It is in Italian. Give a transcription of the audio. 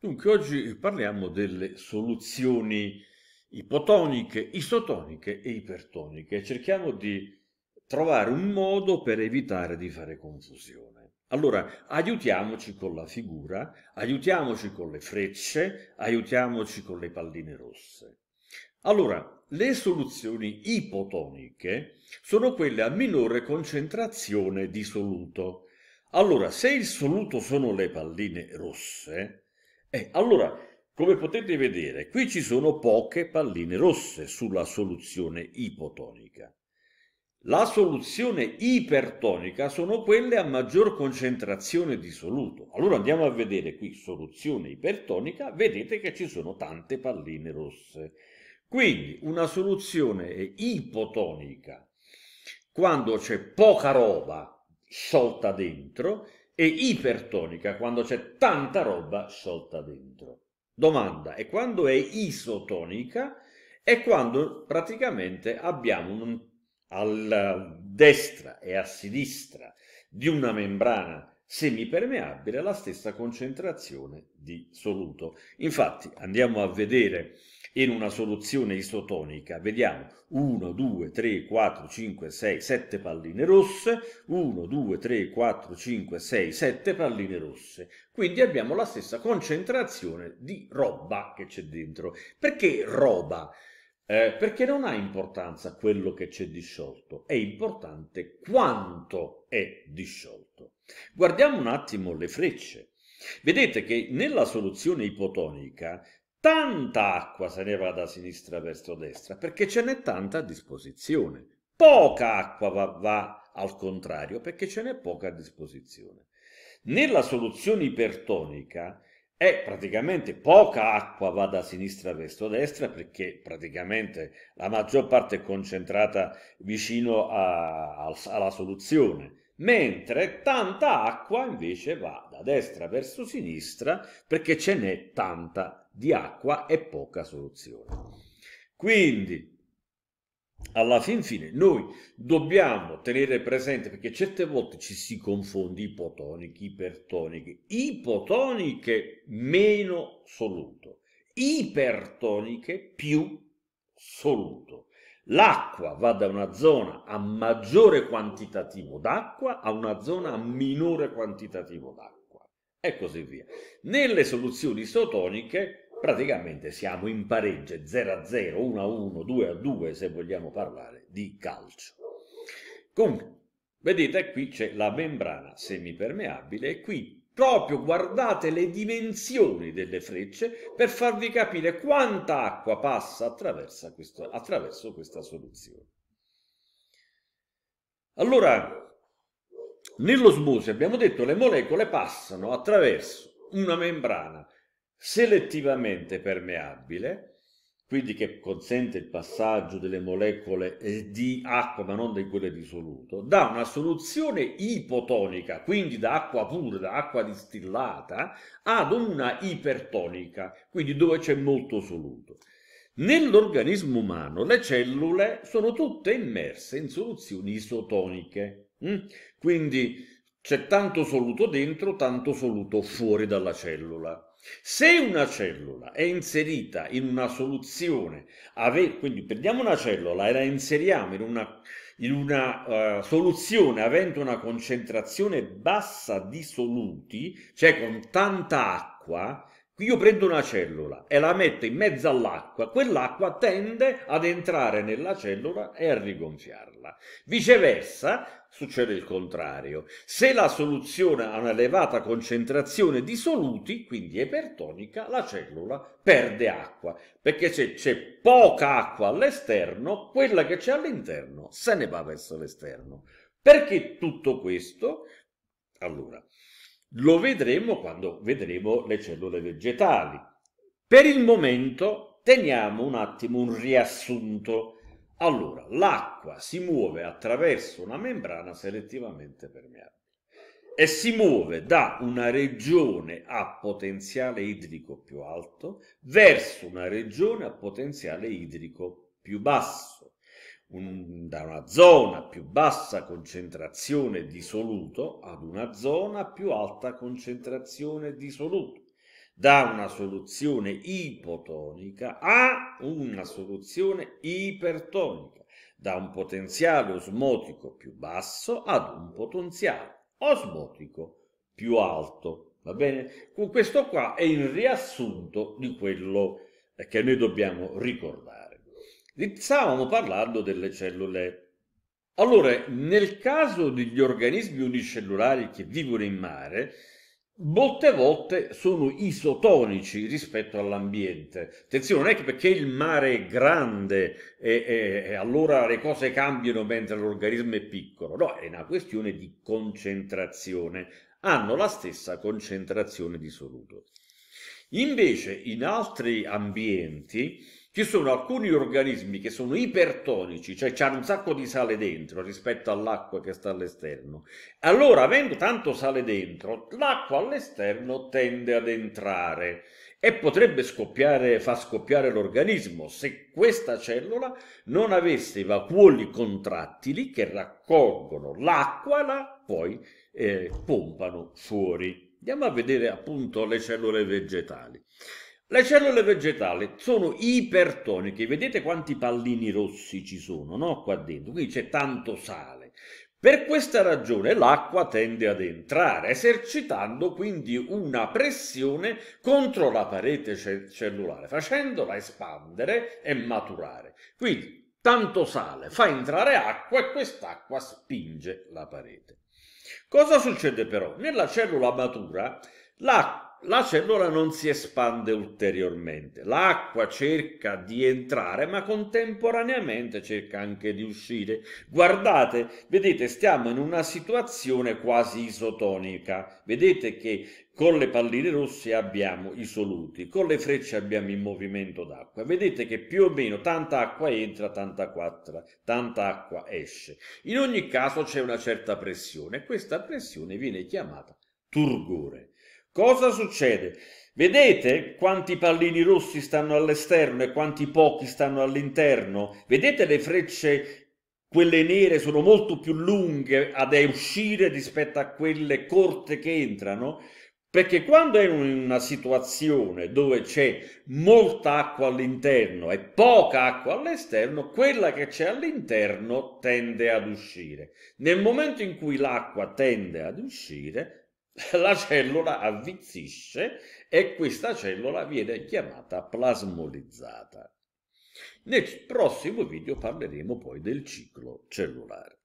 Dunque oggi parliamo delle soluzioni ipotoniche, isotoniche e ipertoniche. Cerchiamo di trovare un modo per evitare di fare confusione. Allora, aiutiamoci con la figura, aiutiamoci con le frecce, aiutiamoci con le palline rosse. Allora, le soluzioni ipotoniche sono quelle a minore concentrazione di soluto. Allora, se il soluto sono le palline rosse, eh, allora, come potete vedere, qui ci sono poche palline rosse sulla soluzione ipotonica. La soluzione ipertonica sono quelle a maggior concentrazione di soluto. Allora andiamo a vedere qui soluzione ipertonica, vedete che ci sono tante palline rosse. Quindi una soluzione ipotonica, quando c'è poca roba sciolta dentro, e ipertonica quando c'è tanta roba sciolta dentro. Domanda, e quando è isotonica? È quando praticamente abbiamo un, alla destra e a sinistra di una membrana semipermeabile alla stessa concentrazione di soluto. Infatti andiamo a vedere in una soluzione isotonica, vediamo 1, 2, 3, 4, 5, 6, 7 palline rosse, 1, 2, 3, 4, 5, 6, 7 palline rosse. Quindi abbiamo la stessa concentrazione di roba che c'è dentro. Perché roba? Eh, perché non ha importanza quello che c'è disciolto, è importante quanto è disciolto. Guardiamo un attimo le frecce. Vedete che nella soluzione ipotonica tanta acqua se ne va da sinistra verso destra perché ce n'è tanta a disposizione. Poca acqua va, va al contrario perché ce n'è poca a disposizione. Nella soluzione ipertonica è praticamente poca acqua va da sinistra verso destra perché praticamente la maggior parte è concentrata vicino a, a, alla soluzione mentre tanta acqua invece va da destra verso sinistra perché ce n'è tanta di acqua e poca soluzione. Quindi, alla fin fine, noi dobbiamo tenere presente, perché certe volte ci si confonde ipotoniche, ipertoniche, ipotoniche meno soluto, ipertoniche più soluto l'acqua va da una zona a maggiore quantitativo d'acqua a una zona a minore quantitativo d'acqua e così via. Nelle soluzioni isotoniche praticamente siamo in pareggio 0 a 0, 1 a 1, 2 a 2 se vogliamo parlare di calcio. Comunque, vedete qui c'è la membrana semipermeabile e qui Proprio guardate le dimensioni delle frecce per farvi capire quanta acqua passa attraverso, questo, attraverso questa soluzione. Allora, Nell'osmosi, abbiamo detto, che le molecole passano attraverso una membrana selettivamente permeabile quindi che consente il passaggio delle molecole di acqua ma non di quelle di soluto, da una soluzione ipotonica, quindi da acqua pura, da acqua distillata, ad una ipertonica, quindi dove c'è molto soluto. Nell'organismo umano le cellule sono tutte immerse in soluzioni isotoniche, mm? quindi c'è tanto soluto dentro, tanto soluto fuori dalla cellula. Se una cellula è inserita in una soluzione, quindi prendiamo una cellula e la inseriamo in una, in una uh, soluzione avendo una concentrazione bassa di soluti, cioè con tanta acqua, io prendo una cellula e la metto in mezzo all'acqua, quell'acqua tende ad entrare nella cellula e a rigonfiarla. Viceversa succede il contrario. Se la soluzione ha un'elevata concentrazione di soluti, quindi ipertonica, la cellula perde acqua, perché se c'è poca acqua all'esterno, quella che c'è all'interno se ne va verso l'esterno. Perché tutto questo? Allora, lo vedremo quando vedremo le cellule vegetali. Per il momento teniamo un attimo un riassunto. Allora, l'acqua si muove attraverso una membrana selettivamente permeabile e si muove da una regione a potenziale idrico più alto verso una regione a potenziale idrico più basso un, da una zona più bassa concentrazione di soluto ad una zona più alta concentrazione di soluto, da una soluzione ipotonica a una soluzione ipertonica, da un potenziale osmotico più basso ad un potenziale osmotico più alto. Va bene? Questo qua è il riassunto di quello che noi dobbiamo ricordare stavamo parlando delle cellule. Allora, nel caso degli organismi unicellulari che vivono in mare, molte volte sono isotonici rispetto all'ambiente. Attenzione, non è che perché il mare è grande e, e, e allora le cose cambiano mentre l'organismo è piccolo, no, è una questione di concentrazione. Hanno la stessa concentrazione di soluto. Invece, in altri ambienti, ci sono alcuni organismi che sono ipertonici, cioè hanno un sacco di sale dentro rispetto all'acqua che sta all'esterno. Allora, avendo tanto sale dentro, l'acqua all'esterno tende ad entrare e potrebbe scoppiare, far scoppiare l'organismo se questa cellula non avesse i vacuoli contrattili che raccolgono l'acqua e la poi eh, pompano fuori. Andiamo a vedere appunto le cellule vegetali. Le cellule vegetali sono ipertoniche, vedete quanti pallini rossi ci sono, no? Qua dentro, quindi c'è tanto sale. Per questa ragione l'acqua tende ad entrare, esercitando quindi una pressione contro la parete cellulare, facendola espandere e maturare. Quindi tanto sale fa entrare acqua e quest'acqua spinge la parete. Cosa succede però? Nella cellula matura l'acqua la cellula non si espande ulteriormente, l'acqua cerca di entrare ma contemporaneamente cerca anche di uscire. Guardate, vedete, stiamo in una situazione quasi isotonica, vedete che con le palline rosse abbiamo i soluti, con le frecce abbiamo il movimento d'acqua. Vedete che più o meno tanta acqua entra, tanta, quattro, tanta acqua esce. In ogni caso c'è una certa pressione questa pressione viene chiamata turgore. Cosa succede? Vedete quanti pallini rossi stanno all'esterno e quanti pochi stanno all'interno? Vedete le frecce quelle nere sono molto più lunghe ad uscire rispetto a quelle corte che entrano, perché quando è in una situazione dove c'è molta acqua all'interno e poca acqua all'esterno, quella che c'è all'interno tende ad uscire. Nel momento in cui l'acqua tende ad uscire, la cellula avvizzisce e questa cellula viene chiamata plasmolizzata. Nel prossimo video parleremo poi del ciclo cellulare.